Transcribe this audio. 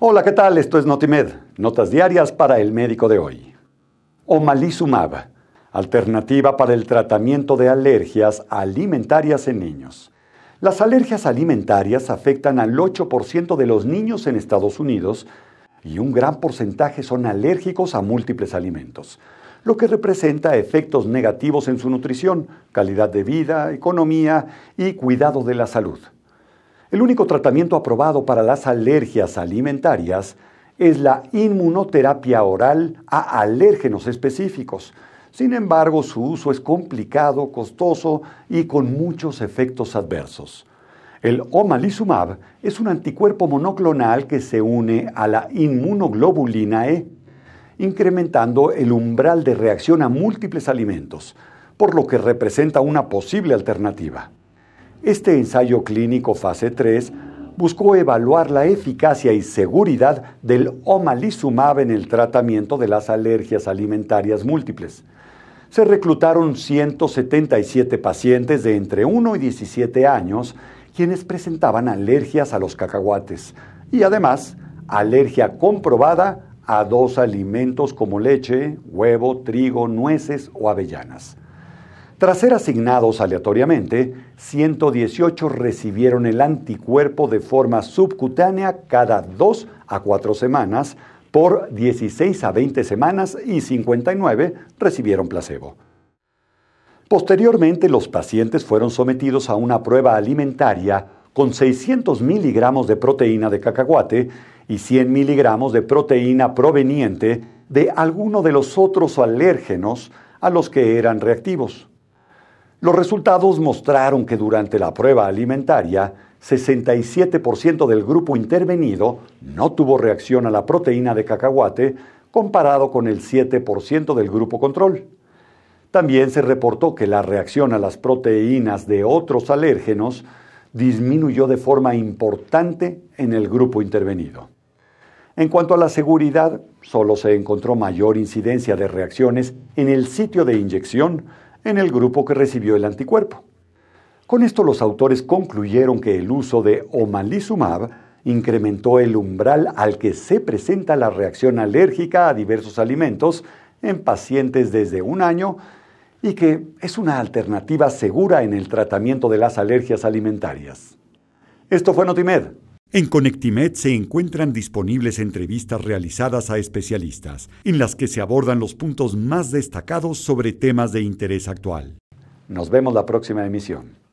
Hola, ¿qué tal? Esto es Notimed, notas diarias para el médico de hoy. Omalizumab, alternativa para el tratamiento de alergias alimentarias en niños. Las alergias alimentarias afectan al 8% de los niños en Estados Unidos y un gran porcentaje son alérgicos a múltiples alimentos, lo que representa efectos negativos en su nutrición, calidad de vida, economía y cuidado de la salud. El único tratamiento aprobado para las alergias alimentarias es la inmunoterapia oral a alérgenos específicos. Sin embargo, su uso es complicado, costoso y con muchos efectos adversos. El omalizumab es un anticuerpo monoclonal que se une a la inmunoglobulina E, incrementando el umbral de reacción a múltiples alimentos, por lo que representa una posible alternativa. Este ensayo clínico fase 3 buscó evaluar la eficacia y seguridad del omalizumab en el tratamiento de las alergias alimentarias múltiples. Se reclutaron 177 pacientes de entre 1 y 17 años quienes presentaban alergias a los cacahuates y además alergia comprobada a dos alimentos como leche, huevo, trigo, nueces o avellanas. Tras ser asignados aleatoriamente, 118 recibieron el anticuerpo de forma subcutánea cada 2 a 4 semanas, por 16 a 20 semanas y 59 recibieron placebo. Posteriormente, los pacientes fueron sometidos a una prueba alimentaria con 600 miligramos de proteína de cacahuate y 100 miligramos de proteína proveniente de alguno de los otros alérgenos a los que eran reactivos. Los resultados mostraron que durante la prueba alimentaria, 67% del grupo intervenido no tuvo reacción a la proteína de cacahuate comparado con el 7% del grupo control. También se reportó que la reacción a las proteínas de otros alérgenos disminuyó de forma importante en el grupo intervenido. En cuanto a la seguridad, solo se encontró mayor incidencia de reacciones en el sitio de inyección en el grupo que recibió el anticuerpo. Con esto los autores concluyeron que el uso de omalizumab incrementó el umbral al que se presenta la reacción alérgica a diversos alimentos en pacientes desde un año y que es una alternativa segura en el tratamiento de las alergias alimentarias. Esto fue Notimed. En Conectimed se encuentran disponibles entrevistas realizadas a especialistas, en las que se abordan los puntos más destacados sobre temas de interés actual. Nos vemos la próxima emisión.